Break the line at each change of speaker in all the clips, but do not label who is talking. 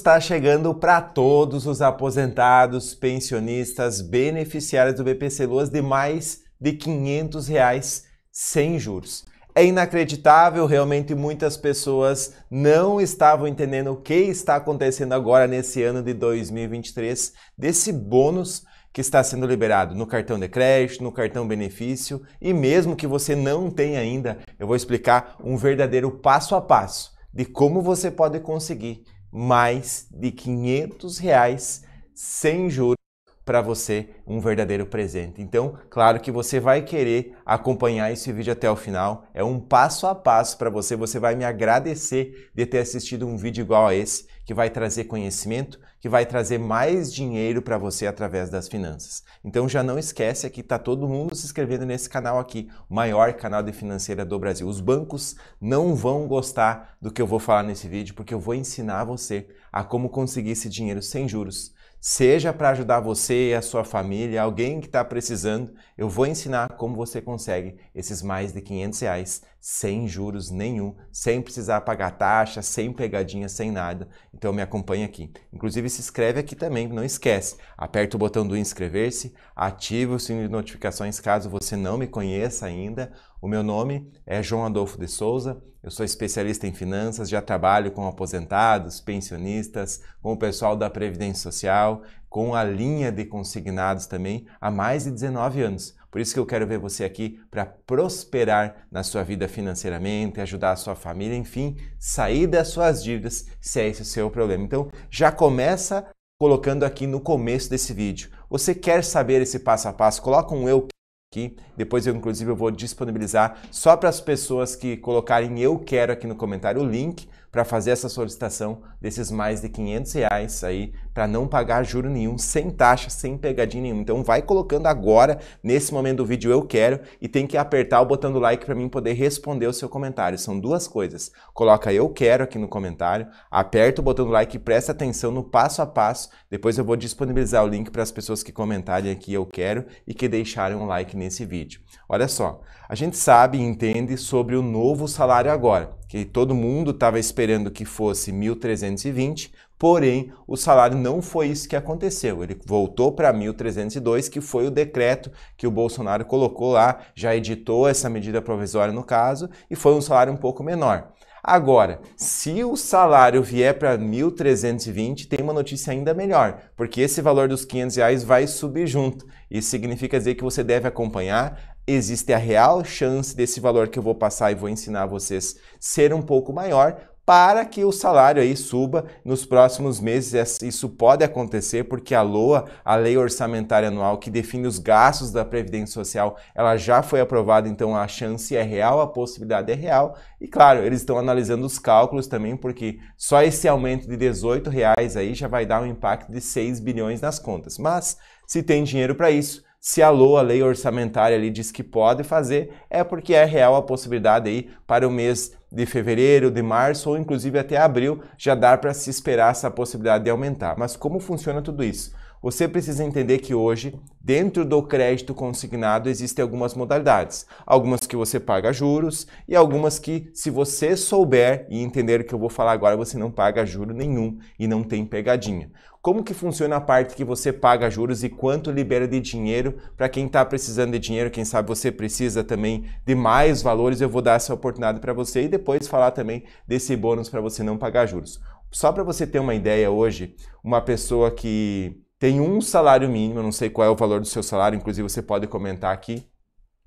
está chegando para todos os aposentados, pensionistas, beneficiários do BPC Luas de mais de 500 reais sem juros. É inacreditável, realmente muitas pessoas não estavam entendendo o que está acontecendo agora nesse ano de 2023 desse bônus que está sendo liberado no cartão de crédito, no cartão benefício e mesmo que você não tenha ainda, eu vou explicar um verdadeiro passo a passo de como você pode conseguir mais de 500 reais sem juros para você um verdadeiro presente. Então, claro que você vai querer acompanhar esse vídeo até o final. É um passo a passo para você. Você vai me agradecer de ter assistido um vídeo igual a esse que vai trazer conhecimento, que vai trazer mais dinheiro para você através das finanças. Então já não esquece que está todo mundo se inscrevendo nesse canal aqui, o maior canal de financeira do Brasil. Os bancos não vão gostar do que eu vou falar nesse vídeo, porque eu vou ensinar você a como conseguir esse dinheiro sem juros. Seja para ajudar você e a sua família, alguém que está precisando, eu vou ensinar como você consegue esses mais de 500 reais sem juros nenhum, sem precisar pagar taxa, sem pegadinha, sem nada. Então me acompanha aqui. Inclusive se inscreve aqui também, não esquece. Aperta o botão do inscrever-se, ativa o sininho de notificações caso você não me conheça ainda. O meu nome é João Adolfo de Souza, eu sou especialista em finanças, já trabalho com aposentados, pensionistas, com o pessoal da Previdência Social, com a linha de consignados também há mais de 19 anos. Por isso que eu quero ver você aqui para prosperar na sua vida financeiramente, ajudar a sua família, enfim, sair das suas dívidas, se é esse o seu problema. Então, já começa colocando aqui no começo desse vídeo. Você quer saber esse passo a passo? Coloca um eu aqui. Depois eu inclusive eu vou disponibilizar só para as pessoas que colocarem eu quero aqui no comentário o link para fazer essa solicitação desses mais de 500 reais aí para não pagar juro nenhum, sem taxa, sem pegadinha nenhuma. Então vai colocando agora, nesse momento do vídeo eu quero e tem que apertar o botão do like para mim poder responder o seu comentário. São duas coisas. Coloca eu quero aqui no comentário, aperta o botão do like e presta atenção no passo a passo. Depois eu vou disponibilizar o link para as pessoas que comentarem aqui eu quero e que deixaram um like nesse vídeo. Olha só, a gente sabe e entende sobre o novo salário agora que todo mundo estava esperando que fosse 1.320, porém o salário não foi isso que aconteceu. Ele voltou para 1.302, que foi o decreto que o Bolsonaro colocou lá, já editou essa medida provisória no caso, e foi um salário um pouco menor. Agora, se o salário vier para 1.320, tem uma notícia ainda melhor, porque esse valor dos 500 reais vai subir junto. Isso significa dizer que você deve acompanhar existe a real chance desse valor que eu vou passar e vou ensinar a vocês ser um pouco maior para que o salário aí suba nos próximos meses. Assim, isso pode acontecer porque a LOA, a Lei Orçamentária Anual que define os gastos da Previdência Social, ela já foi aprovada, então a chance é real, a possibilidade é real. E claro, eles estão analisando os cálculos também, porque só esse aumento de 18 reais aí já vai dar um impacto de 6 bilhões nas contas. Mas se tem dinheiro para isso, se alô, a lei orçamentária ali diz que pode fazer, é porque é real a possibilidade aí para o mês de fevereiro, de março ou inclusive até abril já dar para se esperar essa possibilidade de aumentar. Mas como funciona tudo isso? Você precisa entender que hoje, dentro do crédito consignado, existem algumas modalidades. Algumas que você paga juros e algumas que, se você souber e entender o que eu vou falar agora, você não paga juro nenhum e não tem pegadinha. Como que funciona a parte que você paga juros e quanto libera de dinheiro para quem está precisando de dinheiro? Quem sabe você precisa também de mais valores? Eu vou dar essa oportunidade para você e depois falar também desse bônus para você não pagar juros. Só para você ter uma ideia hoje, uma pessoa que tem um salário mínimo, não sei qual é o valor do seu salário, inclusive você pode comentar aqui.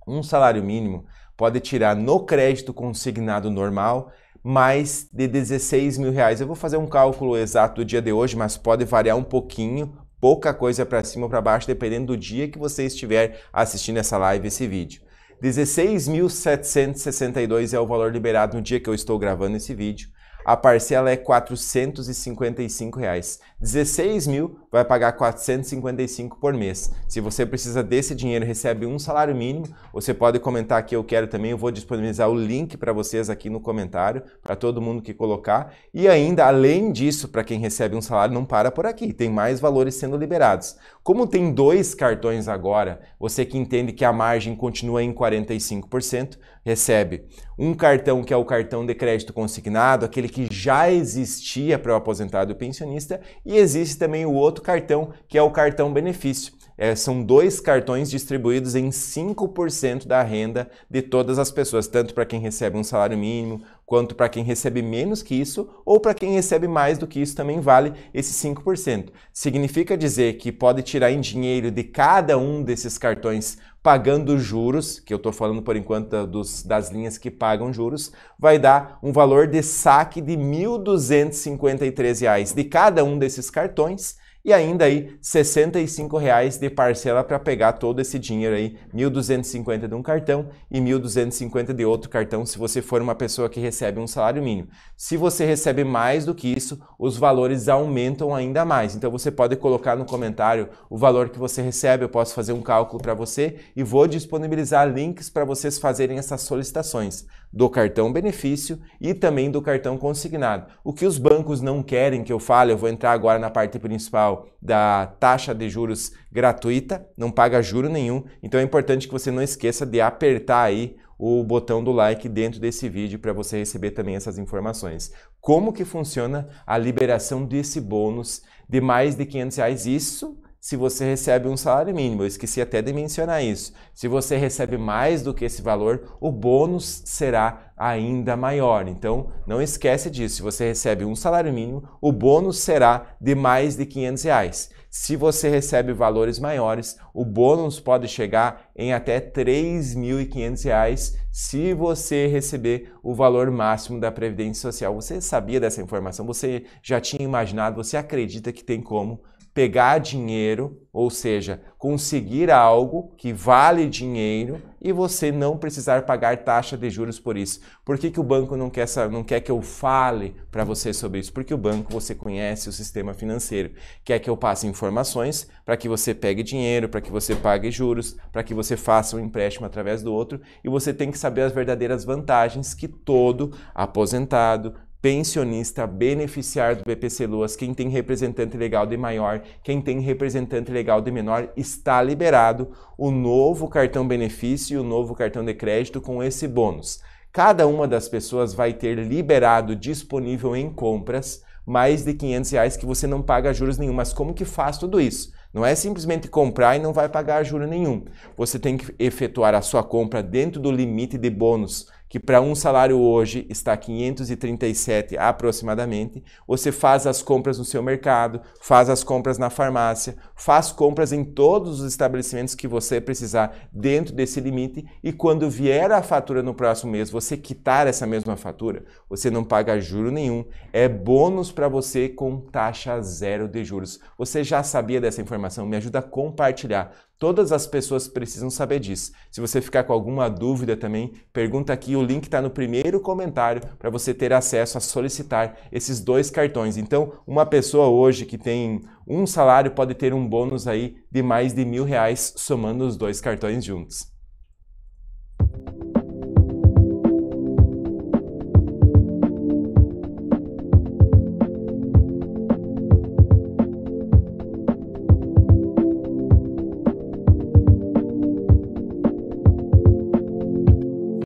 Um salário mínimo pode tirar no crédito consignado normal mais de 16 mil reais. Eu vou fazer um cálculo exato do dia de hoje, mas pode variar um pouquinho, pouca coisa para cima ou para baixo, dependendo do dia que você estiver assistindo essa live, esse vídeo. 16.762 é o valor liberado no dia que eu estou gravando esse vídeo. A parcela é R$ 455. Reais. 16 mil vai pagar 455 por mês. Se você precisa desse dinheiro, recebe um salário mínimo, você pode comentar aqui eu quero também, eu vou disponibilizar o link para vocês aqui no comentário, para todo mundo que colocar. E ainda, além disso, para quem recebe um salário, não para por aqui, tem mais valores sendo liberados. Como tem dois cartões agora, você que entende que a margem continua em 45%, recebe um cartão que é o cartão de crédito consignado, aquele que já existia para o aposentado e pensionista, e existe também o outro cartão, que é o cartão benefício. É, são dois cartões distribuídos em 5% da renda de todas as pessoas, tanto para quem recebe um salário mínimo, quanto para quem recebe menos que isso, ou para quem recebe mais do que isso também vale esse 5%. Significa dizer que pode tirar em dinheiro de cada um desses cartões pagando juros, que eu estou falando por enquanto dos, das linhas que pagam juros, vai dar um valor de saque de R$ 1.253 de cada um desses cartões e ainda aí R$ de parcela para pegar todo esse dinheiro aí, 1.250 de um cartão e 1.250 de outro cartão se você for uma pessoa que recebe um salário mínimo. Se você recebe mais do que isso, os valores aumentam ainda mais. Então você pode colocar no comentário o valor que você recebe, eu posso fazer um cálculo para você e vou disponibilizar links para vocês fazerem essas solicitações do cartão benefício e também do cartão consignado. O que os bancos não querem que eu fale, eu vou entrar agora na parte principal da taxa de juros gratuita, não paga juro nenhum, então é importante que você não esqueça de apertar aí o botão do like dentro desse vídeo para você receber também essas informações. Como que funciona a liberação desse bônus de mais de 500 reais? Isso se você recebe um salário mínimo. Eu esqueci até de mencionar isso. Se você recebe mais do que esse valor, o bônus será ainda maior. Então, não esquece disso. Se você recebe um salário mínimo, o bônus será de mais de 500 reais. Se você recebe valores maiores, o bônus pode chegar em até 3.500 reais se você receber o valor máximo da Previdência Social. Você sabia dessa informação? Você já tinha imaginado? Você acredita que tem como? pegar dinheiro, ou seja, conseguir algo que vale dinheiro e você não precisar pagar taxa de juros por isso. Por que, que o banco não quer, não quer que eu fale para você sobre isso? Porque o banco, você conhece o sistema financeiro, quer que eu passe informações para que você pegue dinheiro, para que você pague juros, para que você faça um empréstimo através do outro e você tem que saber as verdadeiras vantagens que todo aposentado, pensionista, beneficiário do BPC Luas, quem tem representante legal de maior, quem tem representante legal de menor, está liberado o novo cartão benefício e o novo cartão de crédito com esse bônus. Cada uma das pessoas vai ter liberado disponível em compras mais de 500 reais que você não paga juros nenhum. Mas como que faz tudo isso? Não é simplesmente comprar e não vai pagar juro nenhum. Você tem que efetuar a sua compra dentro do limite de bônus que para um salário hoje está 537 aproximadamente, você faz as compras no seu mercado, faz as compras na farmácia, faz compras em todos os estabelecimentos que você precisar dentro desse limite e quando vier a fatura no próximo mês, você quitar essa mesma fatura, você não paga juro nenhum, é bônus para você com taxa zero de juros. Você já sabia dessa informação? Me ajuda a compartilhar Todas as pessoas precisam saber disso. Se você ficar com alguma dúvida também, pergunta aqui, o link está no primeiro comentário para você ter acesso a solicitar esses dois cartões. Então, uma pessoa hoje que tem um salário pode ter um bônus aí de mais de mil reais somando os dois cartões juntos.